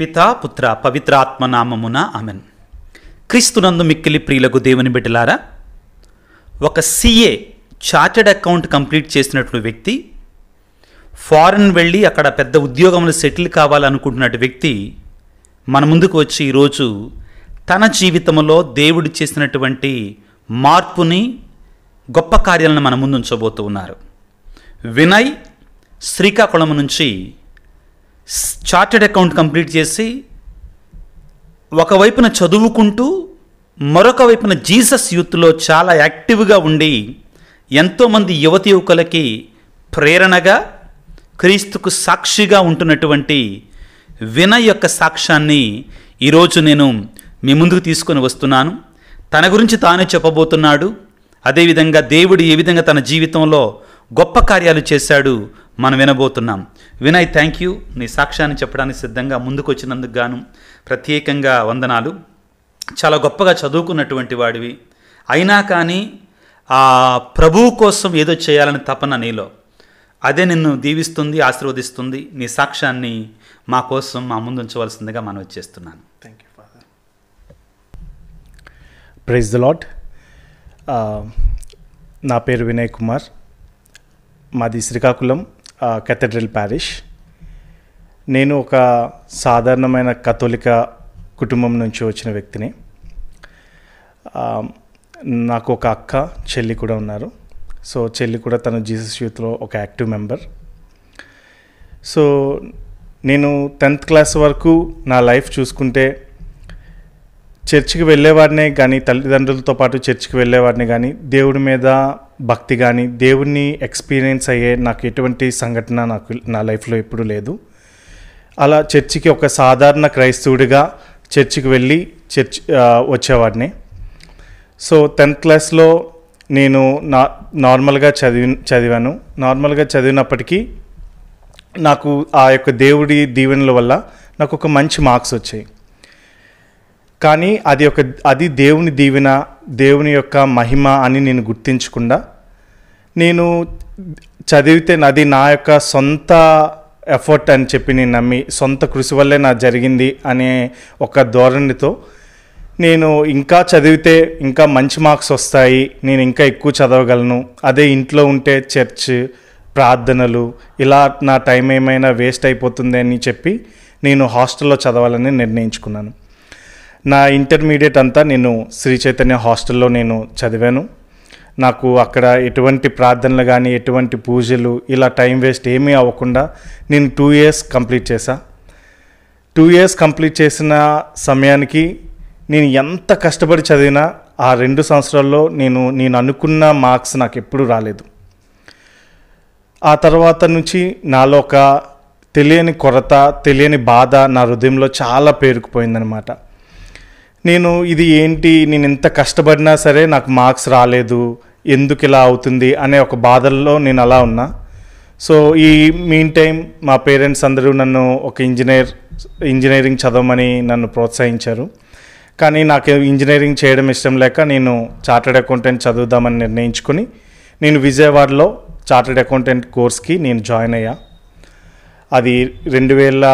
పితా పుత్ర పవిత్రాత్మ నామమున ఆమెన్ క్రీస్తునందు మిక్కిలి ప్రియులకు దేవుని బిడ్డలారా ఒక సిఏ చార్టెడ్ అకౌంట్ కంప్లీట్ చేసినట్లు వ్యక్తి ఫారెన్ వెళ్ళి అక్కడ పెద్ద ఉద్యోగంలో సెటిల్ కావాలనుకుంటున్నట్టు వ్యక్తి మన ముందుకు వచ్చి ఈరోజు తన జీవితంలో దేవుడు చేసినటువంటి మార్పుని గొప్ప కార్యాలను మన ముందు ఉంచబోతున్నారు వినయ్ శ్రీకాకుళం నుంచి చార్టెడ్ అకౌంట్ కంప్లీట్ చేసి ఒకవైపున చదువుకుంటూ మరొక వైపున జీసస్ యూత్లో చాలా యాక్టివ్గా ఉండి ఎంతోమంది యువతి యువకులకి ప్రేరణగా క్రీస్తుకు సాక్షిగా ఉంటున్నటువంటి వినయ్ యొక్క సాక్ష్యాన్ని ఈరోజు నేను మీ ముందుకు తీసుకొని వస్తున్నాను తన గురించి తానే చెప్పబోతున్నాడు అదేవిధంగా దేవుడు ఏ విధంగా తన జీవితంలో గొప్ప కార్యాలు చేశాడు మనం వినబోతున్నాం వినయ్ థ్యాంక్ యూ నీ సాక్ష్యాన్ని చెప్పడానికి సిద్ధంగా ముందుకొచ్చినందుకు గాను ప్రత్యేకంగా వందనాలు చాలా గొప్పగా చదువుకున్నటువంటి వాడివి అయినా కానీ ఆ ప్రభువు కోసం ఏదో చేయాలని తపన నీలో అదే నిన్ను దీవిస్తుంది ఆశీర్వదిస్తుంది నీ సాక్ష్యాన్ని మా కోసం మా ముందు ఉంచవలసిందిగా మనం చేస్తున్నాను thank you father praise the lord నా పేరు వినయ్ కుమార్ మాది శ్రీకాకుళం కెథడ్రల్ ప్యారిష్ నేను ఒక సాధారణమైన కథోలిక కుటుంబం నుంచి వచ్చిన వ్యక్తిని నాకు ఒక అక్క చెల్లి కూడా ఉన్నారు సో చెల్లి కూడా తను జీసస్ యూత్లో ఒక యాక్టివ్ మెంబర్ సో నేను టెన్త్ క్లాస్ వరకు నా లైఫ్ చూసుకుంటే చర్చికి వెళ్ళేవాడినే కానీ తల్లిదండ్రులతో పాటు చర్చికి వెళ్ళేవాడిని కానీ దేవుడి మీద భక్తి కానీ దేవుణ్ణి ఎక్స్పీరియన్స్ అయ్యే నాకు ఎటువంటి సంఘటన నాకు నా లైఫ్లో ఎప్పుడు లేదు అలా చర్చికి ఒక సాధారణ క్రైస్తవుడిగా చర్చికి వెళ్ళి చర్చ్ వచ్చేవాడిని సో టెన్త్ క్లాస్లో నేను నా నార్మల్గా చదివి చదివాను నార్మల్గా చదివినప్పటికీ నాకు ఆ యొక్క దేవుడి దీవెనల వల్ల నాకు ఒక మంచి మార్క్స్ వచ్చాయి కానీ అది ఒక అది దేవుని దీవెన దేవుని యొక్క మహిమ అని నేను గుర్తించకుండా నేను చదివితే నాది నా యొక్క సొంత ఎఫర్ట్ అని చెప్పి నేను నమ్మి సొంత కృషి వల్లే నా జరిగింది అనే ఒక ధోరణితో నేను ఇంకా చదివితే ఇంకా మంచి మార్క్స్ వస్తాయి నేను ఇంకా ఎక్కువ చదవగలను అదే ఇంట్లో ఉంటే చర్చ్ ప్రార్థనలు ఇలా నా టైం ఏమైనా వేస్ట్ అయిపోతుంది అని చెప్పి నేను హాస్టల్లో చదవాలని నిర్ణయించుకున్నాను నా ఇంటర్మీడియట్ అంతా నేను శ్రీ చైతన్య హాస్టల్లో నేను చదివాను నాకు అక్కడ ఎటువంటి ప్రార్థనలు కానీ ఎటువంటి పూజలు ఇలా టైం వేస్ట్ ఏమీ అవ్వకుండా నేను టూ ఇయర్స్ కంప్లీట్ చేశా టూ ఇయర్స్ కంప్లీట్ చేసిన సమయానికి నేను ఎంత కష్టపడి చదివినా ఆ రెండు సంవత్సరాల్లో నేను నేను అనుకున్న మార్క్స్ నాకు ఎప్పుడూ రాలేదు ఆ తర్వాత నుంచి నాలో ఒక తెలియని కొరత తెలియని బాధ నా హృదయంలో చాలా పేరుకుపోయిందనమాట నేను ఇది ఏంటి నేను ఎంత కష్టపడినా సరే నాకు మార్క్స్ రాలేదు ఎందుకు ఇలా అవుతుంది అనే ఒక బాధల్లో నేను అలా ఉన్నా సో ఈ మీన్ టైం మా పేరెంట్స్ అందరూ నన్ను ఒక ఇంజనీర్ ఇంజనీరింగ్ చదవమని నన్ను ప్రోత్సహించారు కానీ నాకు ఇంజనీరింగ్ చేయడం ఇష్టం లేక నేను చార్టెడ్ అకౌంటెంట్ చదువుదామని నిర్ణయించుకుని నేను విజయవాడలో చార్టెడ్ అకౌంటెంట్ కోర్స్కి నేను జాయిన్ అయ్యా అది రెండు వేల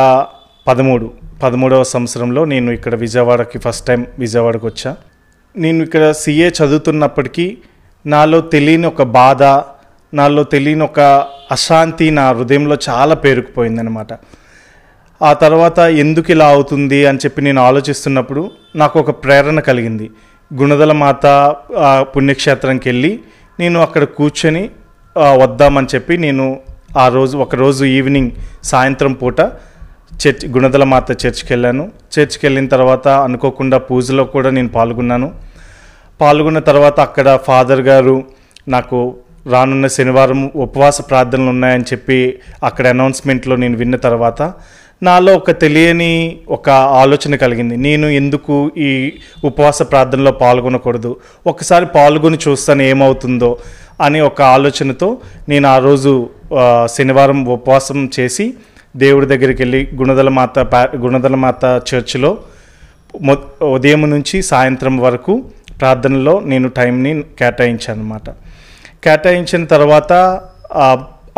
పదమూడు పదమూడవ సంవత్సరంలో నేను ఇక్కడ విజయవాడకి ఫస్ట్ టైం విజయవాడకు వచ్చా నేను ఇక్కడ సిఏ చదువుతున్నప్పటికీ నాలో తెలియని ఒక బాధ నాలో తెలియని ఒక అశాంతి నా హృదయంలో చాలా పేరుకుపోయిందనమాట ఆ తర్వాత ఎందుకు ఇలా అవుతుంది అని చెప్పి నేను ఆలోచిస్తున్నప్పుడు నాకు ఒక ప్రేరణ కలిగింది గుణదల మాత పుణ్యక్షేత్రంకి వెళ్ళి నేను అక్కడ కూర్చొని వద్దామని చెప్పి నేను ఆ రోజు ఒకరోజు ఈవినింగ్ సాయంత్రం పూట చర్చ్ గుణదల మాత చర్చ్కి వెళ్ళాను చర్చ్కి వెళ్ళిన తర్వాత అనుకోకుండా పూజలో కూడా నేను పాల్గొన్నాను పాల్గొన్న తర్వాత అక్కడ ఫాదర్ గారు నాకు రానున్న శనివారం ఉపవాస ప్రార్థనలు ఉన్నాయని చెప్పి అక్కడ అనౌన్స్మెంట్లో నేను విన్న తర్వాత నాలో ఒక తెలియని ఒక ఆలోచన కలిగింది నేను ఎందుకు ఈ ఉపవాస ప్రార్థనలో పాల్గొనకూడదు ఒకసారి పాల్గొని చూస్తాను ఏమవుతుందో అని ఒక ఆలోచనతో నేను ఆ రోజు శనివారం ఉపవాసం చేసి దేవుడి దగ్గరికి వెళ్ళి గుణదల మాత గుణదల మాత చర్చిలో ఉదయం నుంచి సాయంత్రం వరకు ప్రార్థనలో నేను టైంని కేటాయించాను అనమాట కేటాయించిన తర్వాత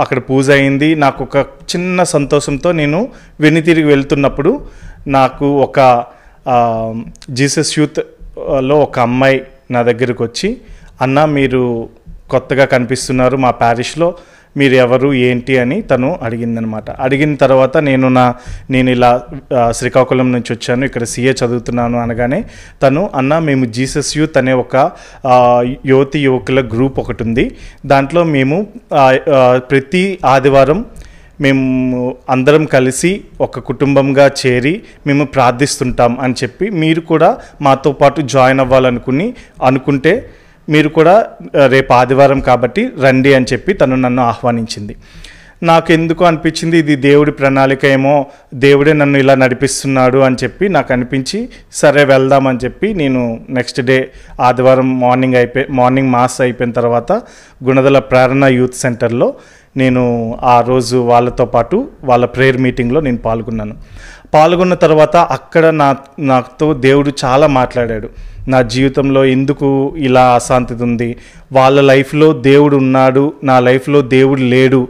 అక్కడ పూజ అయింది నాకు ఒక చిన్న సంతోషంతో నేను వెనుతిరిగి వెళ్తున్నప్పుడు నాకు ఒక జీసస్ యూత్లో ఒక అమ్మాయి నా దగ్గరకు వచ్చి అన్న మీరు కొత్తగా కనిపిస్తున్నారు మా ప్యారిష్లో మీరు ఎవరు ఏంటి అని తను అడిగిందనమాట అడిగిన తర్వాత నేను నా నేను ఇలా శ్రీకాకుళం నుంచి వచ్చాను ఇక్కడ సీఏ చదువుతున్నాను అనగానే తను అన్న మేము జీసస్ యూత్ అనే ఒక యువతి యువకుల గ్రూప్ ఒకటి ఉంది దాంట్లో మేము ప్రతి ఆదివారం మేము అందరం కలిసి ఒక కుటుంబంగా చేరి మేము ప్రార్థిస్తుంటాం అని చెప్పి మీరు కూడా మాతో పాటు జాయిన్ అవ్వాలనుకుని అనుకుంటే మీరు కూడా రేపు ఆదివారం కాబట్టి రండి అని చెప్పి తను నన్ను ఆహ్వానించింది నాకు ఎందుకు అనిపించింది ఇది దేవుడి ప్రణాళిక ఏమో దేవుడే నన్ను ఇలా నడిపిస్తున్నాడు అని చెప్పి నాకు అనిపించి సరే వెళ్దామని చెప్పి నేను నెక్స్ట్ డే ఆదివారం మార్నింగ్ అయిపోయి మార్నింగ్ మాస్ అయిపోయిన తర్వాత గుణదల ప్రేరణ యూత్ సెంటర్లో నేను ఆ రోజు వాళ్ళతో పాటు వాళ్ళ ప్రేయర్ మీటింగ్లో నేను పాల్గొన్నాను పాల్గొన్న తర్వాత అక్కడ నా నాతో దేవుడు చాలా మాట్లాడాడు నా జీవితంలో ఎందుకు ఇలా అశాంతి ఉంది వాళ్ళ లైఫ్లో దేవుడు ఉన్నాడు నా లైఫ్లో దేవుడు లేడు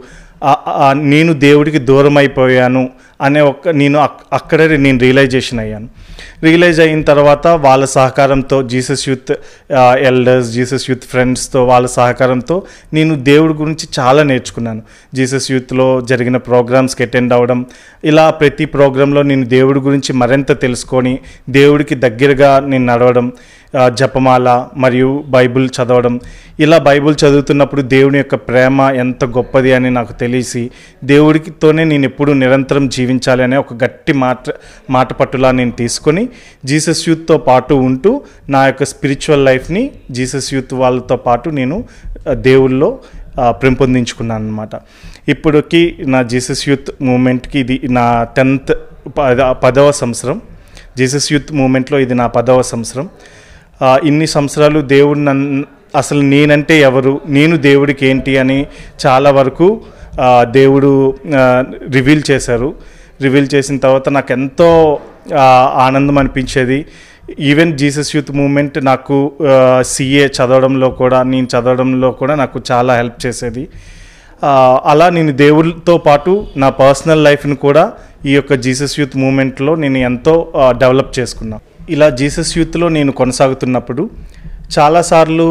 నేను దేవుడికి దూరం అయిపోయాను అనే ఒక నేను అక్కడే నేను రియలైజేషన్ అయ్యాను రియలైజ్ అయిన తర్వాత వాళ్ళ సహకారంతో Jesus youth elders Jesus youth ఫ్రెండ్స్తో వాళ్ళ సహకారంతో నేను దేవుడి గురించి చాలా నేర్చుకున్నాను జీసస్ యూత్లో జరిగిన ప్రోగ్రామ్స్కి అటెండ్ అవ్వడం ఇలా ప్రతి ప్రోగ్రాంలో నేను దేవుడి గురించి మరింత తెలుసుకొని దేవుడికి దగ్గరగా నేను నడవడం జపమాల మరియు బైబుల్ చదవడం ఇలా బైబుల్ చదువుతున్నప్పుడు దేవుని యొక్క ప్రేమ ఎంత గొప్పది అని నాకు తెలిసి దేవుడితోనే నేను ఎప్పుడు నిరంతరం జీవించాలి అనే ఒక గట్టి మాట మాట పట్టులా నేను తీసుకొని జీసస్ యూత్తో పాటు ఉంటూ నా యొక్క స్పిరిచువల్ లైఫ్ని జీసస్ యూత్ వాళ్ళతో పాటు నేను దేవుల్లో పెంపొందించుకున్నాను అనమాట ఇప్పటికి నా జీసస్ యూత్ మూమెంట్కి ఇది నా టెన్త్ పదవ సంవత్సరం జీసస్ యూత్ మూమెంట్లో ఇది నా పదవ సంవత్సరం ఇన్ని సంవత్సరాలు దేవుడు నన్ను అసలు నేనంటే ఎవరు నేను దేవుడికి ఏంటి అని చాలా వరకు దేవుడు రివీల్ చేశారు రివీల్ చేసిన తర్వాత నాకు ఎంతో ఆనందం అనిపించేది ఈవెన్ జీసస్ యూత్ మూమెంట్ నాకు సిఏ చదవడంలో కూడా నేను చదవడంలో కూడా నాకు చాలా హెల్ప్ చేసేది అలా నేను దేవుడితో పాటు నా పర్సనల్ లైఫ్ని కూడా ఈ యొక్క జీసస్ యూత్ మూమెంట్లో నేను ఎంతో డెవలప్ చేసుకున్నాను ఇలా జీసస్ యూత్లో నేను కొనసాగుతున్నప్పుడు చాలాసార్లు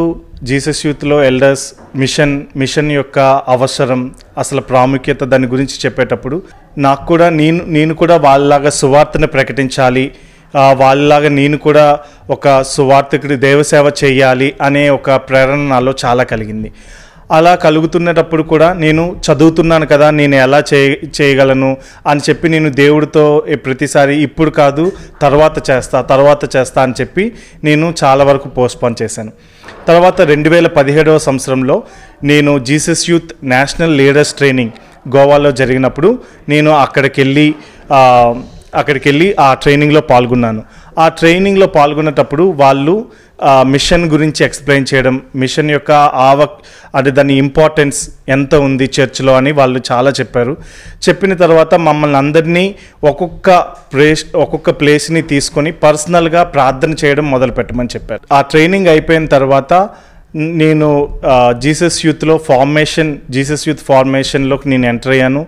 జీసస్ యూత్లో ఎల్డర్స్ మిషన్ మిషన్ యొక్క అవసరం అసలు ప్రాముఖ్యత దాని గురించి చెప్పేటప్పుడు నాకు కూడా నేను నేను కూడా వాళ్ళలాగా సువార్తను ప్రకటించాలి వాళ్ళలాగా నేను కూడా ఒక సువార్తకుడి దేవసేవ చేయాలి అనే ఒక ప్రేరణ నాలో చాలా కలిగింది అలా కలుగుతున్నటప్పుడు కూడా నేను చదువుతున్నాను కదా నేను ఎలా చేయ చేయగలను అని చెప్పి నేను దేవుడితో ప్రతిసారి ఇప్పుడు కాదు తర్వాత చేస్తా తర్వాత చేస్తా అని చెప్పి నేను చాలా వరకు పోస్ట్పోన్ చేశాను తర్వాత రెండు వేల పదిహేడవ సంవత్సరంలో నేను Jesus youth national leaders training గోవాలో జరిగినప్పుడు నేను అక్కడికి వెళ్ళి అక్కడికి వెళ్ళి ఆ ట్రైనింగ్లో పాల్గొన్నాను ఆ ట్రైనింగ్లో పాల్గొనేటప్పుడు వాళ్ళు మిషన్ గురించి ఎక్స్ప్లెయిన్ చేయడం మిషన్ యొక్క ఆవక్ అంటే దాని ఇంపార్టెన్స్ ఎంత ఉంది చర్చ్లో అని వాళ్ళు చాలా చెప్పారు చెప్పిన తర్వాత మమ్మల్ని అందరినీ ఒక్కొక్క ప్లేస్ ఒక్కొక్క ప్లేస్ని తీసుకొని పర్సనల్గా ప్రార్థన చేయడం మొదలు పెట్టమని చెప్పారు ఆ ట్రైనింగ్ అయిపోయిన తర్వాత నేను జీసస్ యూత్లో ఫార్మేషన్ జీసస్ యూత్ ఫార్మేషన్లోకి నేను ఎంటర్ అయ్యాను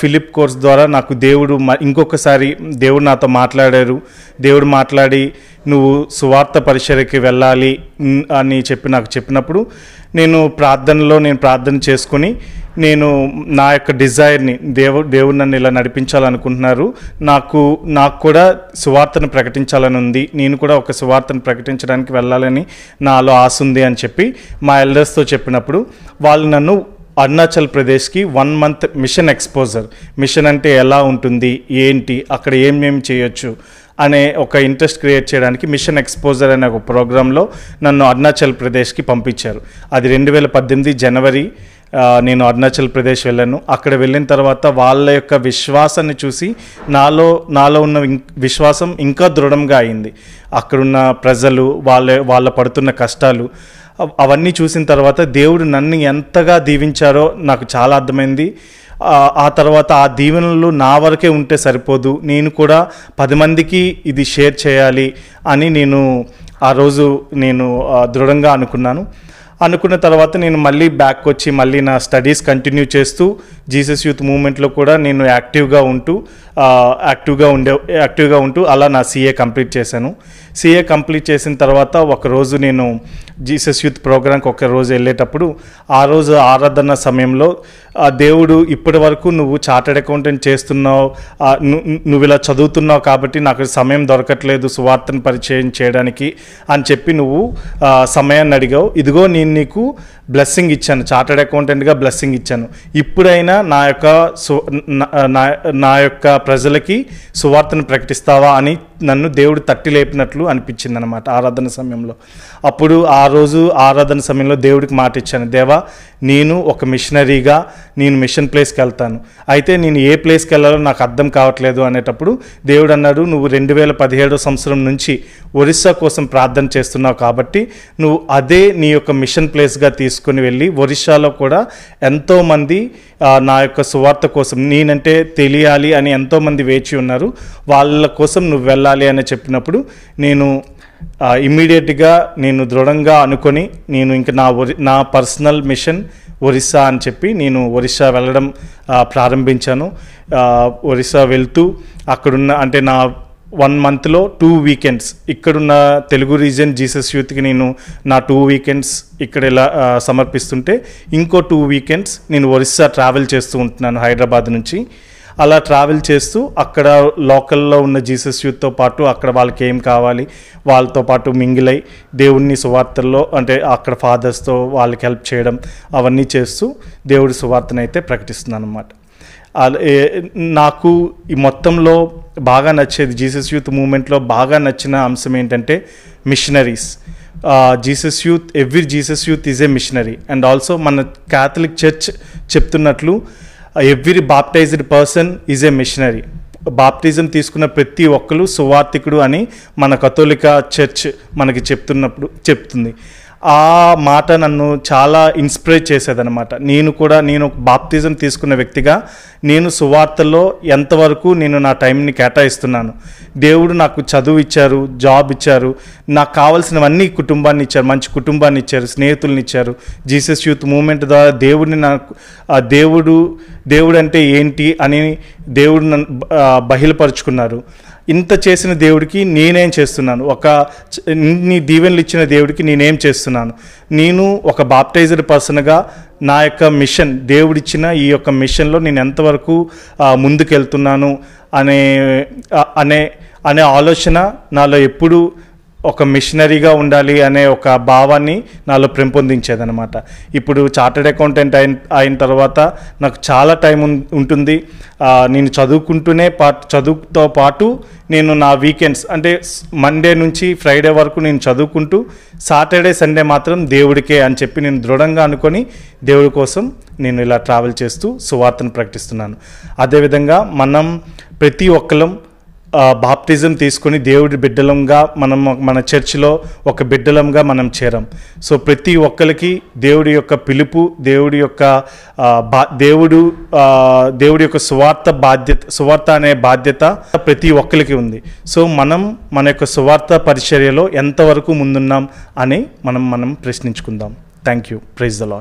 ఫిలిప్ కోర్స్ ద్వారా నాకు దేవుడు ఇంకొకసారి దేవుడు నాతో మాట్లాడారు దేవుడు మాట్లాడి నువ్వు సువార్త పరిసరకి వెళ్ళాలి అని చెప్పి నాకు చెప్పినప్పుడు నేను ప్రార్థనలో నేను ప్రార్థన చేసుకుని నేను నా యొక్క డిజైర్ని దేవు దేవుడు నన్ను ఇలా నడిపించాలనుకుంటున్నారు నాకు నాకు కూడా సువార్తను ప్రకటించాలని ఉంది నేను కూడా ఒక సువార్తను ప్రకటించడానికి వెళ్ళాలని నాలో ఆశ ఉంది అని చెప్పి మా ఎల్డర్స్తో చెప్పినప్పుడు వాళ్ళు నన్ను అరుణాచల్ ప్రదేశ్కి one month mission exposure mission అంటే ఎలా ఉంటుంది ఏంటి అక్కడ ఏమేమి చేయొచ్చు అనే ఒక ఇంట్రెస్ట్ క్రియేట్ చేయడానికి మిషన్ ఎక్స్పోజర్ అనే ఒక ప్రోగ్రాంలో నన్ను అరుణాచల్ ప్రదేశ్కి పంపించారు అది రెండు వేల పద్దెనిమిది జనవరి నేను అరుణాచల్ ప్రదేశ్ వెళ్ళాను అక్కడ వెళ్ళిన తర్వాత వాళ్ళ యొక్క విశ్వాసాన్ని చూసి నాలో నాలో ఉన్న విశ్వాసం ఇంకా దృఢంగా అయింది అక్కడున్న ప్రజలు వాళ్ళ వాళ్ళ పడుతున్న కష్టాలు అవన్నీ చూసిన తర్వాత దేవుడు నన్ను ఎంతగా దీవించారో నాకు చాలా అర్థమైంది ఆ తర్వాత ఆ దీవెనలు నా వరకే ఉంటే సరిపోదు నేను కూడా పది మందికి ఇది షేర్ చేయాలి అని నేను ఆ రోజు నేను దృఢంగా అనుకున్నాను అనుకున్న తర్వాత నేను మళ్ళీ బ్యాక్ వచ్చి మళ్ళీ నా స్టడీస్ కంటిన్యూ చేస్తూ జీసస్ యూత్ మూమెంట్లో కూడా నేను యాక్టివ్గా ఉంటూ యాక్టివ్గా ఉండే యాక్టివ్గా ఉంటూ అలా నా సీఏ కంప్లీట్ చేశాను సీఏ కంప్లీట్ చేసిన తర్వాత ఒకరోజు నేను జీసస్ యూత్ ప్రోగ్రాంకి ఒక రోజు వెళ్ళేటప్పుడు ఆ రోజు ఆరాధన సమయంలో దేవుడు ఇప్పటి వరకు నువ్వు చార్టెడ్ అకౌంటెంట్ చేస్తున్నావు నువ్వు ఇలా చదువుతున్నావు కాబట్టి నాకు సమయం దొరకట్లేదు సువార్తను పరిచయం చేయడానికి అని చెప్పి నువ్వు సమయాన్ని అడిగావు ఇదిగో నేను నీకు బ్లెస్సింగ్ ఇచ్చాను చార్టెడ్ అకౌంటెంట్గా బ్లెస్సింగ్ ఇచ్చాను ఇప్పుడైనా నా యొక్క సు నా యొక్క ప్రజలకి సువార్తను ప్రకటిస్తావా అని నన్ను దేవుడు తట్టి లేపినట్లు అనిపించింది అనమాట ఆరాధన సమయంలో అప్పుడు ఆ రోజు ఆరాధన సమయంలో దేవుడికి మాట ఇచ్చాను దేవా నేను ఒక మిషనరీగా నేను మిషన్ ప్లేస్కి వెళ్తాను అయితే నేను ఏ ప్లేస్కి వెళ్ళాలో నాకు అర్థం కావట్లేదు అనేటప్పుడు దేవుడు అన్నాడు నువ్వు రెండు వేల పదిహేడో సంవత్సరం నుంచి ఒరిస్సా కోసం ప్రార్థన చేస్తున్నావు కాబట్టి నువ్వు అదే నీ యొక్క మిషన్ ప్లేస్గా తీసుకుని వెళ్ళి ఒరిస్సాలో కూడా ఎంతోమంది నా యొక్క సువార్త కోసం నేనంటే తెలియాలి అని ఎంతోమంది వేచి ఉన్నారు వాళ్ళ కోసం నువ్వు వెళ్ళాలి అని చెప్పినప్పుడు నేను ఇమ్మీడియట్గా నేను దృఢంగా అనుకొని నేను ఇంక నా నా పర్సనల్ మిషన్ ఒరిస్సా అని చెప్పి నేను ఒరిస్సా వెళ్ళడం ప్రారంభించాను ఒరిస్సా వెళ్తూ అక్కడున్న అంటే నా వన్ మంత్లో టూ వీకెండ్స్ ఇక్కడున్న తెలుగు రీజన్ జీసస్ యూత్కి నేను నా టూ వీకెండ్స్ ఇక్కడ ఇలా సమర్పిస్తుంటే ఇంకో టూ వీకెండ్స్ నేను ఒరిస్సా ట్రావెల్ చేస్తూ ఉంటున్నాను హైదరాబాద్ నుంచి అలా ట్రావెల్ చేస్తూ అక్కడ లోకల్లో ఉన్న జీసస్ యూత్తో పాటు అక్కడ వాళ్ళకి ఏం కావాలి వాళ్ళతో పాటు మింగిలై దేవుడిని సువార్తల్లో అంటే అక్కడ ఫాదర్స్తో వాళ్ళకి హెల్ప్ చేయడం అవన్నీ చేస్తూ దేవుడి అయితే ప్రకటిస్తున్నాను అనమాట నాకు ఈ మొత్తంలో బాగా నచ్చేది జీసస్ యూత్ మూమెంట్లో బాగా నచ్చిన అంశం ఏంటంటే missionaries Jesus youth every Jesus youth is a missionary and also మన క్యాథలిక్ చర్చ్ చెప్తున్నట్లు every baptized person is a missionary బాప్తిజం తీసుకున్న ప్రతి ఒక్కరు సువార్థికుడు అని మన కథోలిక చర్చ్ మనకి చెప్తున్నప్పుడు చెప్తుంది ఆ మాట నన్ను చాలా ఇన్స్పైర్ చేసేదనమాట నేను కూడా నేను బాప్తిజం తీసుకున్న వ్యక్తిగా నేను సువార్తల్లో ఎంతవరకు నేను నా టైంని కేటాయిస్తున్నాను దేవుడు నాకు చదువు ఇచ్చారు జాబ్ ఇచ్చారు నాకు కావాల్సినవన్నీ కుటుంబాన్ని ఇచ్చారు మంచి కుటుంబాన్ని ఇచ్చారు స్నేహితుల్ని ఇచ్చారు జీసస్ యూత్ మూమెంట్ ద్వారా దేవుడిని నాకు దేవుడు దేవుడు అంటే ఏంటి అని దేవుడు బహిలపరుచుకున్నారు ఇంత చేసిన దేవుడికి నేనేం చేస్తున్నాను ఒక నీ దీవెనలు ఇచ్చిన దేవుడికి నేనేం చేస్తున్నాను నేను ఒక బాప్టైజర్ పర్సన్గా నా యొక్క మిషన్ దేవుడిచ్చిన ఈ యొక్క మిషన్లో నేను ఎంతవరకు ముందుకెళ్తున్నాను అనే అనే అనే ఆలోచన నాలో ఎప్పుడు ఒక మిషనరీగా ఉండాలి అనే ఒక భావాన్ని నాలో పెంపొందించేదనమాట ఇప్పుడు చార్టెడ్ అకౌంటెంట్ అయిన అయిన తర్వాత నాకు చాలా టైం ఉంటుంది నేను చదువుకుంటూనే పా చదువుతో పాటు నేను నా వీకెండ్స్ అంటే మండే నుంచి ఫ్రైడే వరకు నేను చదువుకుంటూ సాటర్డే సండే మాత్రం దేవుడికే అని చెప్పి నేను దృఢంగా అనుకొని దేవుడి కోసం నేను ఇలా ట్రావెల్ చేస్తూ సువార్తను ప్రకటిస్తున్నాను అదేవిధంగా మనం ప్రతి ఒక్కరం బాప్తిజం తీసుకుని దేవుడి బిడ్డలంగా మనం మన చర్చిలో ఒక బిడ్డలంగా మనం చేరాం సో ప్రతి ఒక్కరికి దేవుడి యొక్క పిలుపు దేవుడి యొక్క బా దేవుడు దేవుడి యొక్క సువార్త బాధ్యత సువార్త అనే బాధ్యత ప్రతి ఒక్కరికి ఉంది సో మనం మన యొక్క సువార్త పరిచర్యలో ఎంతవరకు ముందున్నాం అని మనం మనం ప్రశ్నించుకుందాం thank you praise the lord